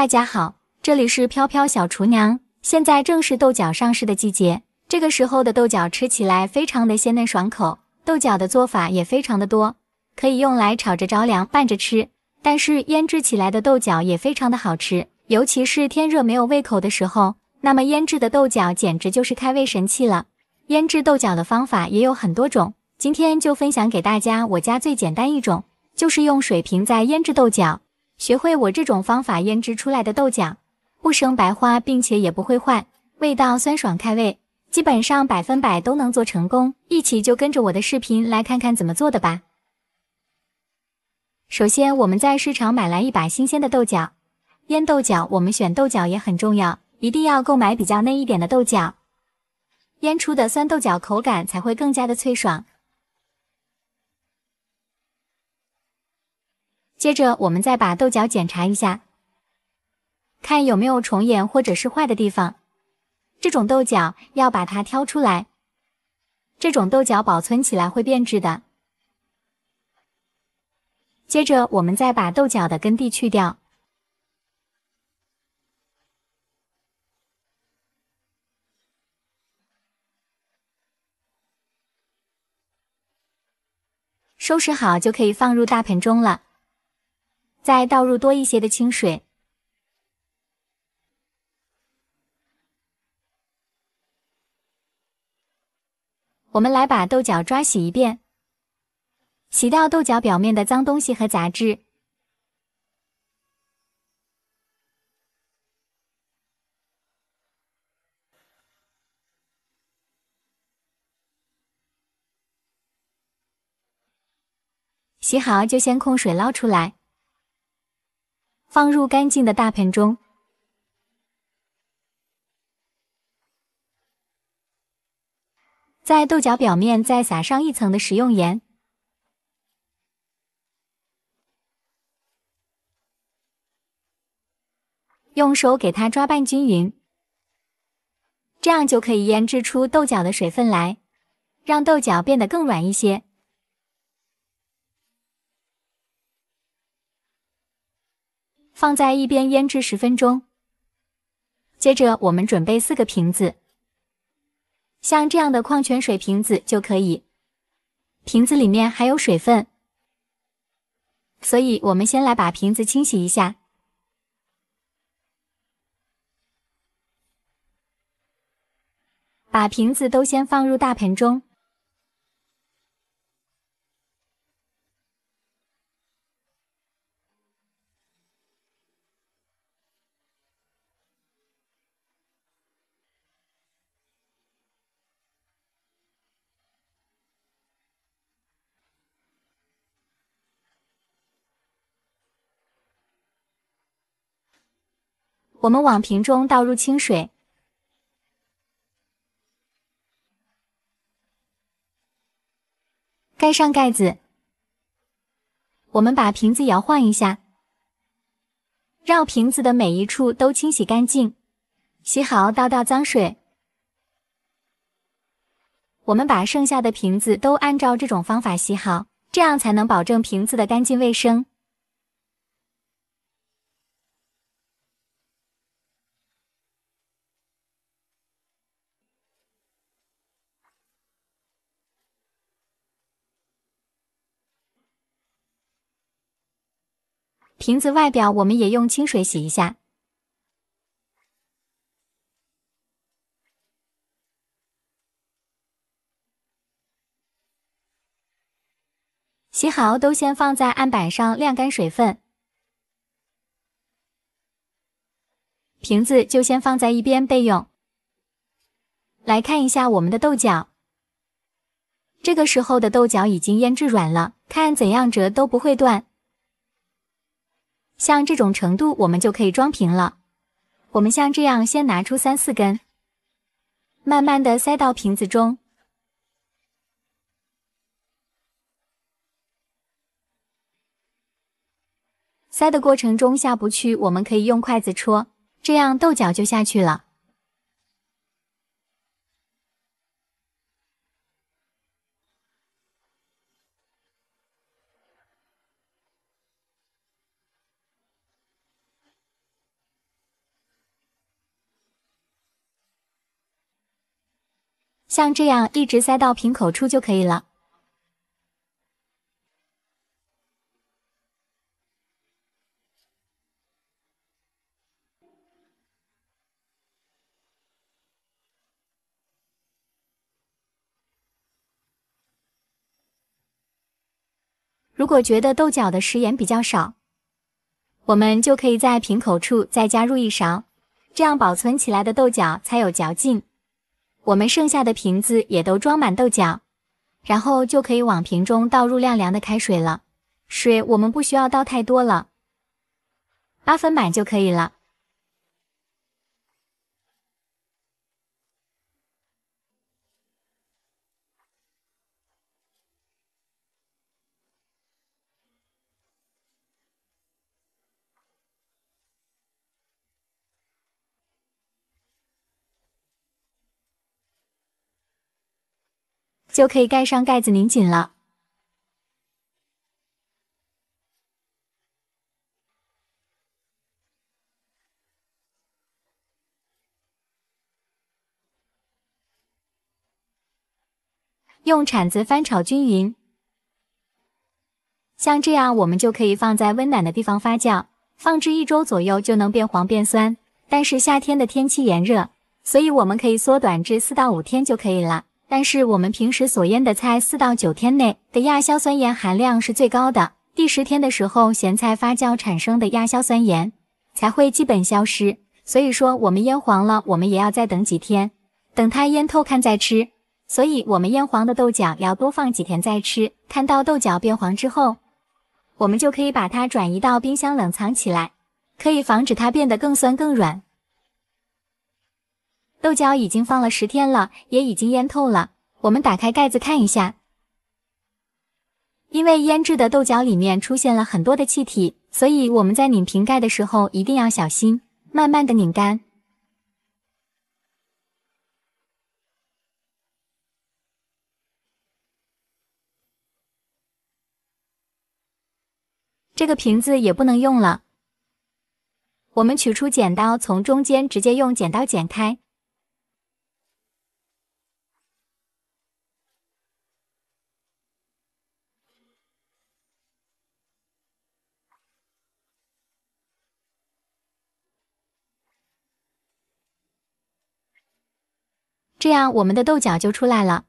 大家好，这里是飘飘小厨娘。现在正是豆角上市的季节，这个时候的豆角吃起来非常的鲜嫩爽口，豆角的做法也非常的多，可以用来炒着着凉拌着吃。但是腌制起来的豆角也非常的好吃，尤其是天热没有胃口的时候，那么腌制的豆角简直就是开胃神器了。腌制豆角的方法也有很多种，今天就分享给大家我家最简单一种，就是用水瓶在腌制豆角。学会我这种方法腌制出来的豆角，不生白花，并且也不会坏，味道酸爽开胃，基本上百分百都能做成功。一起就跟着我的视频来看看怎么做的吧。首先，我们在市场买来一把新鲜的豆角。腌豆角，我们选豆角也很重要，一定要购买比较嫩一点的豆角，腌出的酸豆角口感才会更加的脆爽。接着，我们再把豆角检查一下，看有没有虫眼或者是坏的地方。这种豆角要把它挑出来，这种豆角保存起来会变质的。接着，我们再把豆角的根蒂去掉，收拾好就可以放入大盆中了。再倒入多一些的清水，我们来把豆角抓洗一遍，洗掉豆角表面的脏东西和杂质。洗好就先控水捞出来。放入干净的大盆中，在豆角表面再撒上一层的食用盐，用手给它抓拌均匀，这样就可以腌制出豆角的水分来，让豆角变得更软一些。放在一边腌制十分钟。接着，我们准备四个瓶子，像这样的矿泉水瓶子就可以。瓶子里面还有水分，所以我们先来把瓶子清洗一下，把瓶子都先放入大盆中。我们往瓶中倒入清水，盖上盖子。我们把瓶子摇晃一下，让瓶子的每一处都清洗干净。洗好倒掉脏水。我们把剩下的瓶子都按照这种方法洗好，这样才能保证瓶子的干净卫生。瓶子外表我们也用清水洗一下，洗好都先放在案板上晾干水分，瓶子就先放在一边备用。来看一下我们的豆角，这个时候的豆角已经腌制软了，看怎样折都不会断。像这种程度，我们就可以装瓶了。我们像这样，先拿出三四根，慢慢的塞到瓶子中。塞的过程中下不去，我们可以用筷子戳，这样豆角就下去了。像这样一直塞到瓶口处就可以了。如果觉得豆角的食盐比较少，我们就可以在瓶口处再加入一勺，这样保存起来的豆角才有嚼劲。我们剩下的瓶子也都装满豆角，然后就可以往瓶中倒入晾凉的开水了。水我们不需要倒太多了，八分满就可以了。就可以盖上盖子拧紧了，用铲子翻炒均匀。像这样，我们就可以放在温暖的地方发酵，放置一周左右就能变黄变酸。但是夏天的天气炎热，所以我们可以缩短至四到五天就可以了。但是我们平时所腌的菜，四到九天内的亚硝酸盐含量是最高的，第十天的时候，咸菜发酵产生的亚硝酸盐才会基本消失。所以说我们腌黄了，我们也要再等几天，等它腌透看再吃。所以我们腌黄的豆角要多放几天再吃。看到豆角变黄之后，我们就可以把它转移到冰箱冷藏起来，可以防止它变得更酸更软。豆角已经放了十天了，也已经腌透了。我们打开盖子看一下，因为腌制的豆角里面出现了很多的气体，所以我们在拧瓶盖的时候一定要小心，慢慢的拧干。这个瓶子也不能用了，我们取出剪刀，从中间直接用剪刀剪开。这样我们的豆角就出来了，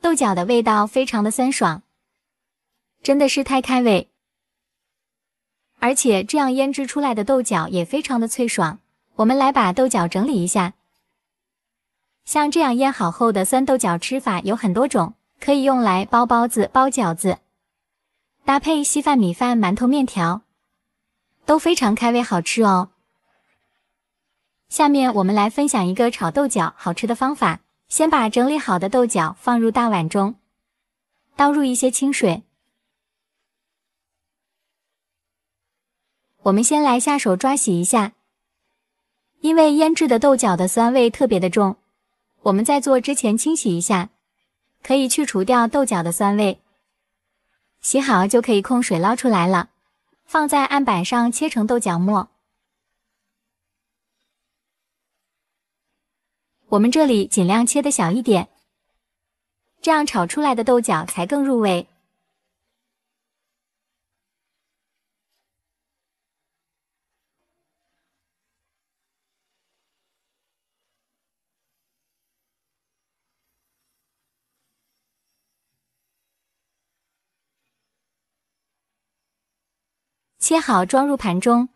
豆角的味道非常的酸爽，真的是太开胃。而且这样腌制出来的豆角也非常的脆爽。我们来把豆角整理一下，像这样腌好后的酸豆角吃法有很多种，可以用来包包子、包饺子，搭配稀饭、米饭、馒头、面条，都非常开胃好吃哦。下面我们来分享一个炒豆角好吃的方法。先把整理好的豆角放入大碗中，倒入一些清水。我们先来下手抓洗一下，因为腌制的豆角的酸味特别的重，我们在做之前清洗一下，可以去除掉豆角的酸味。洗好就可以控水捞出来了，放在案板上切成豆角末。我们这里尽量切的小一点，这样炒出来的豆角才更入味。切好，装入盘中。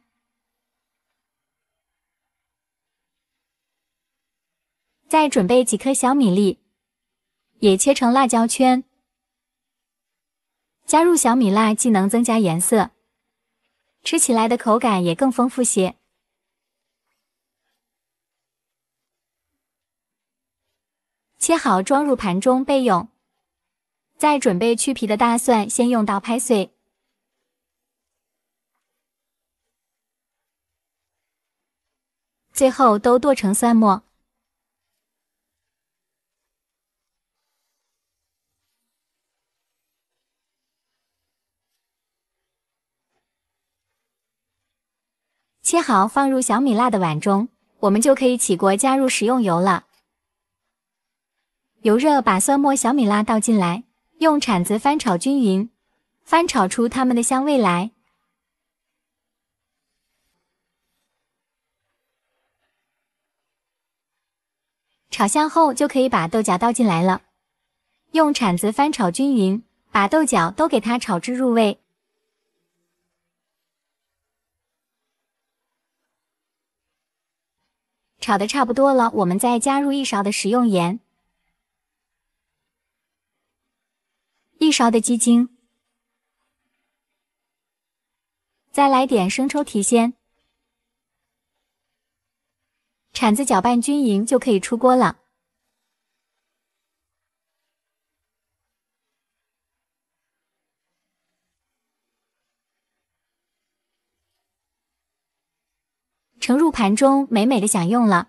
再准备几颗小米粒，也切成辣椒圈，加入小米辣，既能增加颜色，吃起来的口感也更丰富些。切好装入盘中备用。再准备去皮的大蒜，先用刀拍碎，最后都剁成蒜末。切好放入小米辣的碗中，我们就可以起锅加入食用油了。油热，把蒜末、小米辣倒进来，用铲子翻炒均匀，翻炒出它们的香味来。炒香后，就可以把豆角倒进来了，用铲子翻炒均匀，把豆角都给它炒至入味。炒的差不多了，我们再加入一勺的食用盐，一勺的鸡精，再来点生抽提鲜，铲子搅拌均匀就可以出锅了。盛入盘中，美美的享用了。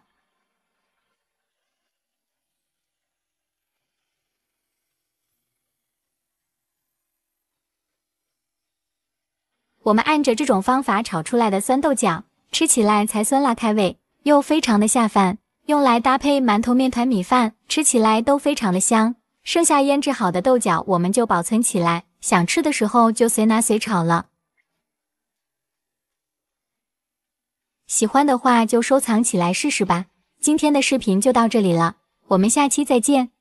我们按着这种方法炒出来的酸豆角，吃起来才酸辣开胃，又非常的下饭。用来搭配馒头、面团、米饭，吃起来都非常的香。剩下腌制好的豆角，我们就保存起来，想吃的时候就随拿随炒了。喜欢的话就收藏起来试试吧。今天的视频就到这里了，我们下期再见。